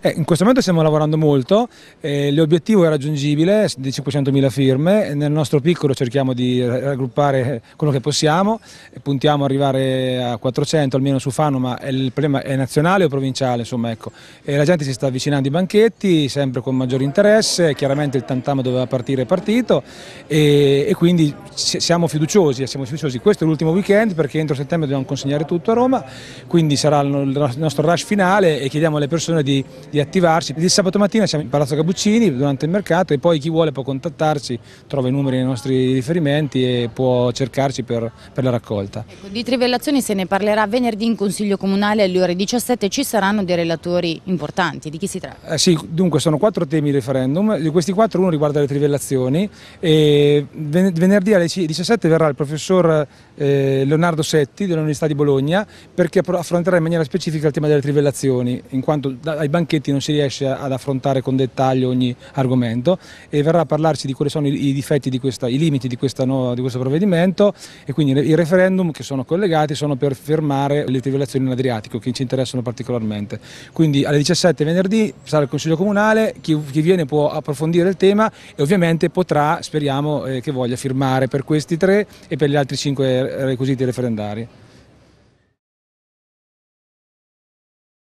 Eh, in questo momento stiamo lavorando molto, eh, l'obiettivo è raggiungibile di 500.000 firme, nel nostro piccolo cerchiamo di raggruppare eh, quello che possiamo, puntiamo ad arrivare a 400 almeno su Fano, ma il problema è nazionale o provinciale, insomma, ecco. la gente si sta avvicinando ai banchetti, sempre con maggior interesse, chiaramente il tantamo doveva partire è partito e, e quindi siamo fiduciosi, siamo fiduciosi, questo è l'ultimo weekend perché entro settembre dobbiamo consegnare tutto a Roma, quindi sarà il nostro rush finale e chiediamo alle persone di, di attivarsi. Il sabato mattina siamo in Palazzo Capuccini durante il mercato e poi chi vuole può contattarci, trova i numeri nei nostri riferimenti e può cercarci per, per la raccolta. Ecco, di trivellazioni se ne parlerà venerdì in Consiglio Comunale alle ore 17, ci saranno dei relatori importanti, di chi si tratta? Eh sì, dunque sono quattro temi il referendum, di questi quattro uno riguarda le trivellazioni e venerdì alle 17 verrà il professor eh, Leonardo Setti dell'Università di Bologna perché affronterà in maniera specifica il tema delle trivellazioni, in quanto ai banchetti non si riesce ad affrontare con dettaglio ogni argomento e verrà a parlarci di quali sono i, difetti, di questa, i limiti di, nuova, di, questo provvedimento e quindi i referendum che sono collegati sono per fermare le trivellazioni in Adriatico che ci interessano particolarmente. Quindi alle 17 venerdì sarà il Consiglio Comunale, chi, chi viene può approfondire il tema e ovviamente potrà, speriamo, eh, che voglia firmare. Per per questi tre e per gli altri cinque requisiti referendari.